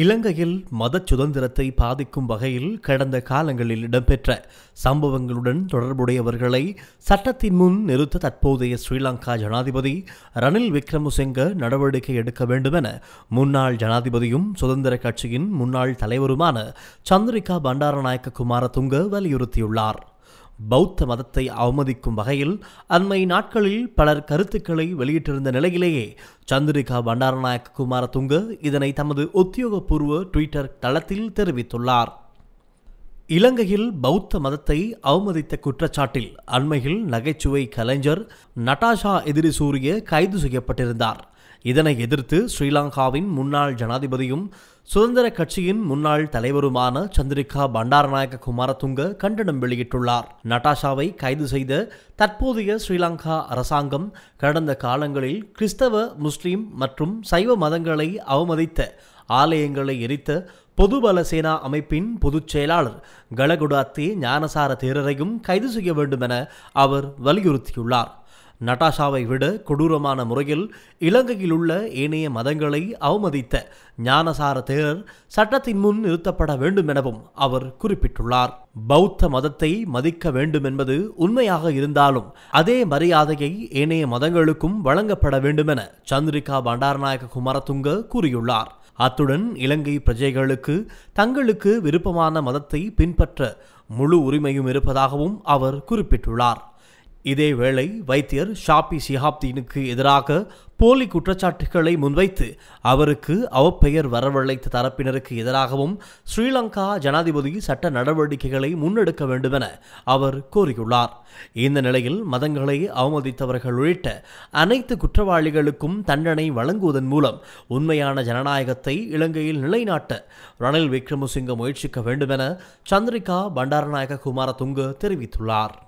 இலங்கையில் மத சுதந்திரத்தை பாதிக்கும் வகையில் கடந்த காலங்களில் இடம்பெற்ற சம்பவங்களுடன் தொடர்புடையவர்களை சட்டத்தின் முன் நிறுத்த தற்போதைய ஸ்ரீலங்கா ஜனாதிபதி ரணில் விக்ரமசிங்க நடவடிக்கை எடுக்க வேண்டுமென முன்னாள் ஜனாதிபதியும் சுதந்திர கட்சியின் முன்னாள் தலைவருமான சந்திரிகா பண்டாரநாயக்க குமாரதுங்க வலியுறுத்தியுள்ளார் பௌத்த மதத்தை அவமதிக்கும் வகையில் அண்மை நாட்களில் பலர் கருத்துக்களை வெளியிட்டிருந்த நிலையிலேயே சந்திரிகா பண்டாரநாயக்க துங்கு இதனை தமது உத்தியோகபூர்வ ட்விட்டர் தளத்தில் தெரிவித்துள்ளார் இலங்கையில் பௌத்த மதத்தை அவமதித்த குற்றச்சாட்டில் அண்மையில் நகைச்சுவை கலைஞர் நட்டாஷா எதிரி சூரிய கைது செய்யப்பட்டிருந்தார் இதனை எதிர்த்து ஸ்ரீலங்காவின் முன்னாள் ஜனாதிபதியும் சுதந்திர கட்சியின் முன்னாள் தலைவருமான சந்திரிகா பண்டாரநாயக்க குமாரதுங்க கண்டனம் வெளியிட்டுள்ளார் நட்டாஷாவை கைது செய்த தற்போதைய ஸ்ரீலங்கா அரசாங்கம் கடந்த காலங்களில் கிறிஸ்தவ முஸ்லிம் மற்றும் சைவ மதங்களை அவமதித்த ஆலயங்களை எரித்த பொதுபல சேனா அமைப்பின் பொதுச் செயலாளர் கலகுடாத்தி ஞானசார தேரரையும் கைது செய்ய வேண்டும் என அவர் வலியுறுத்தியுள்ளார் நட்டாஷாவை விட கொடூரமான முறையில் இலங்கையில் உள்ள ஏனைய மதங்களை அவமதித்த ஞானசார தேரர் சட்டத்தின் முன் நிறுத்தப்பட வேண்டும் எனவும் அவர் குறிப்பிட்டுள்ளார் பௌத்த மதத்தை மதிக்க வேண்டும் என்பது உண்மையாக இருந்தாலும் அதே மரியாதையை ஏனைய மதங்களுக்கும் வழங்கப்பட வேண்டும் என சந்திரிகா பண்டாரநாயக குமாரதுங்க கூறியுள்ளார் அத்துடன் இலங்கை பிரஜைகளுக்கு தங்களுக்கு விருப்பமான மதத்தை பின்பற்ற முழு உரிமையும் இருப்பதாகவும் அவர் குறிப்பிட்டுள்ளார் இதேவேளை வைத்தியர் ஷாபி சிஹாப்தீனுக்கு எதிராக போலி குற்றச்சாட்டுகளை முன்வைத்து அவருக்கு அவப்பெயர் வரவழைத்த தரப்பினருக்கு எதிராகவும் ஸ்ரீலங்கா ஜனாதிபதி சட்ட நடவடிக்கைகளை முன்னெடுக்க வேண்டுமென அவர் கோரியுள்ளார் இந்த நிலையில் மதங்களை அவமதித்தவர்கள் உள்ளிட்ட அனைத்து குற்றவாளிகளுக்கும் தண்டனை வழங்குவதன் மூலம் உண்மையான ஜனநாயகத்தை இலங்கையில் நிலைநாட்ட ரணில் விக்ரமசிங்க முயற்சிக்க வேண்டுமென சந்திரிகா பண்டாரநாயக குமாரதுங்கு தெரிவித்துள்ளார்